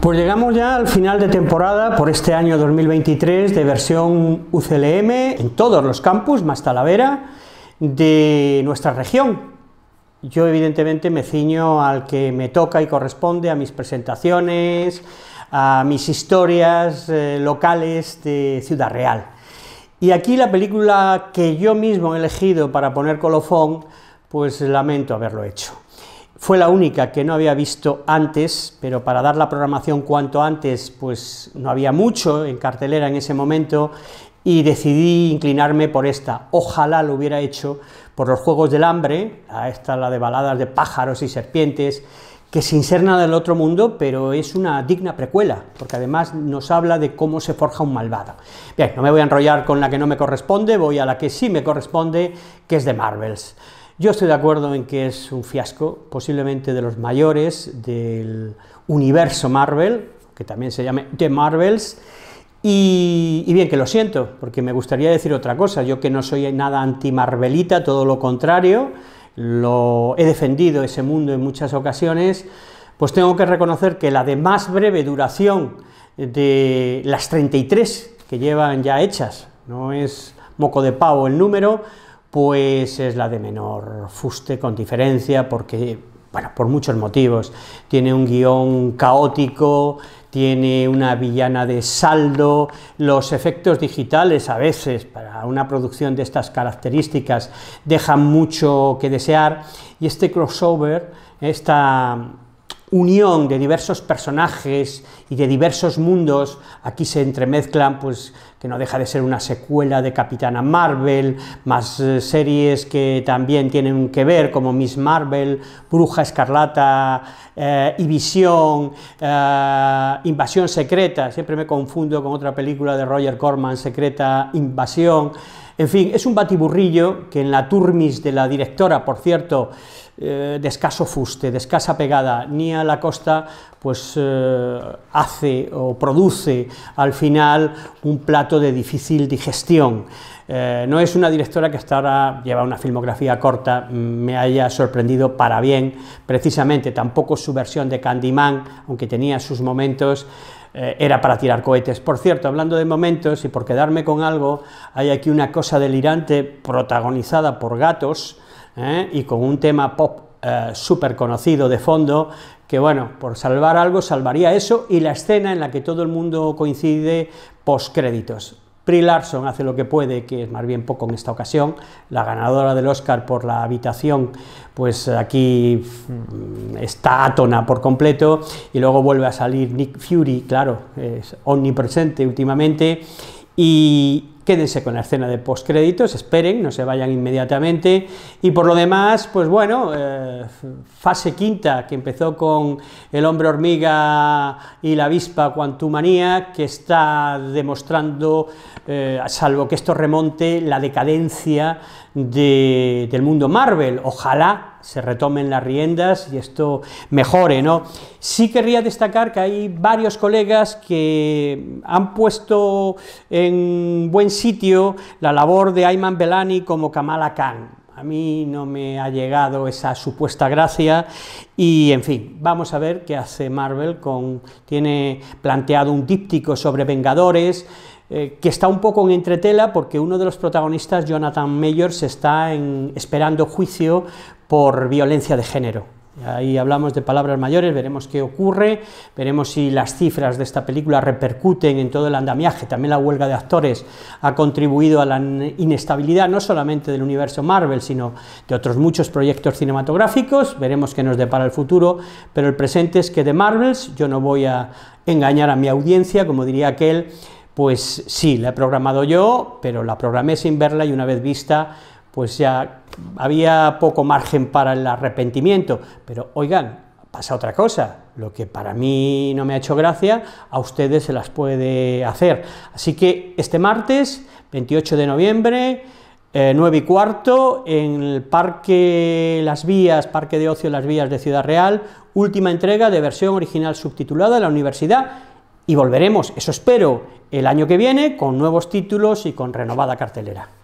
Pues llegamos ya al final de temporada por este año 2023 de versión UCLM en todos los campus, más Talavera, de nuestra región. Yo evidentemente me ciño al que me toca y corresponde a mis presentaciones, a mis historias eh, locales de Ciudad Real. Y aquí la película que yo mismo he elegido para poner colofón, pues lamento haberlo hecho. Fue la única que no había visto antes, pero para dar la programación cuanto antes, pues no había mucho en cartelera en ese momento y decidí inclinarme por esta. Ojalá lo hubiera hecho por los Juegos del Hambre, a esta la de baladas de pájaros y serpientes, que sin ser nada del otro mundo, pero es una digna precuela, porque además nos habla de cómo se forja un malvado. Bien, no me voy a enrollar con la que no me corresponde, voy a la que sí me corresponde, que es de Marvels. Yo estoy de acuerdo en que es un fiasco, posiblemente de los mayores del universo Marvel, que también se llame The Marvels, y, bien que lo siento, porque me gustaría decir otra cosa, yo que no soy nada anti-marvelita, todo lo contrario, lo he defendido ese mundo en muchas ocasiones, pues tengo que reconocer que la de más breve duración de las 33 que llevan ya hechas, no es moco de pavo el número, pues es la de menor fuste con diferencia, porque, bueno, por muchos motivos. Tiene un guión caótico, tiene una villana de saldo, los efectos digitales a veces para una producción de estas características dejan mucho que desear y este crossover, esta unión de diversos personajes y de diversos mundos. Aquí se entremezclan, pues, que no deja de ser una secuela de Capitana Marvel, más eh, series que también tienen que ver, como Miss Marvel, Bruja Escarlata y eh, Visión, eh, Invasión Secreta. Siempre me confundo con otra película de Roger Corman, Secreta Invasión. En fin, es un batiburrillo que en la turmis de la directora, por cierto, eh, de escaso fuste, de escasa pegada, ni a la costa, pues eh, hace o produce al final un plato de difícil digestión. Eh, no es una directora que hasta ahora lleva una filmografía corta, mm, me haya sorprendido para bien, precisamente, tampoco su versión de Candyman, aunque tenía sus momentos, eh, era para tirar cohetes. Por cierto, hablando de momentos y por quedarme con algo, hay aquí una cosa delirante protagonizada por gatos eh, y con un tema pop eh, súper conocido de fondo, que bueno, por salvar algo salvaría eso y la escena en la que todo el mundo coincide post créditos. Pri Larson hace lo que puede, que es más bien poco en esta ocasión, la ganadora del Oscar por la habitación, pues aquí mm, está átona por completo, y luego vuelve a salir Nick Fury, claro, es omnipresente últimamente, y quédense con la escena de postcréditos, esperen, no se vayan inmediatamente. Y por lo demás, pues bueno, eh, fase quinta, que empezó con el hombre hormiga y la avispa cuantumanía, que está demostrando, eh, salvo que esto remonte, la decadencia del mundo Marvel. Ojalá se retomen las riendas y esto mejore, ¿no? Sí querría destacar que hay varios colegas que han puesto en buen sitio la labor de Ayman Belani como Kamala Khan. A mí no me ha llegado esa supuesta gracia y, en fin, vamos a ver qué hace Marvel con... tiene planteado un díptico sobre Vengadores, eh, que está un poco en entretela porque uno de los protagonistas, Jonathan Mayors, está esperando juicio por violencia de género. Ahí hablamos de palabras mayores, veremos qué ocurre, veremos si las cifras de esta película repercuten en todo el andamiaje. También la huelga de actores ha contribuido a la inestabilidad no solamente del universo Marvel, sino de otros muchos proyectos cinematográficos. Veremos qué nos depara el futuro, pero el presente es que de Marvels yo no voy a engañar a mi audiencia, como diría aquel pues sí, la he programado yo, pero la programé sin verla y una vez vista, pues ya había poco margen para el arrepentimiento. Pero oigan, pasa otra cosa, lo que para mí no me ha hecho gracia, a ustedes se las puede hacer. Así que este martes, 28 de noviembre, 9 eh, y cuarto, en el Parque Las Vías, Parque de Ocio Las Vías de Ciudad Real, última entrega de versión original subtitulada de la universidad y volveremos, eso espero, el año que viene con nuevos títulos y con renovada cartelera.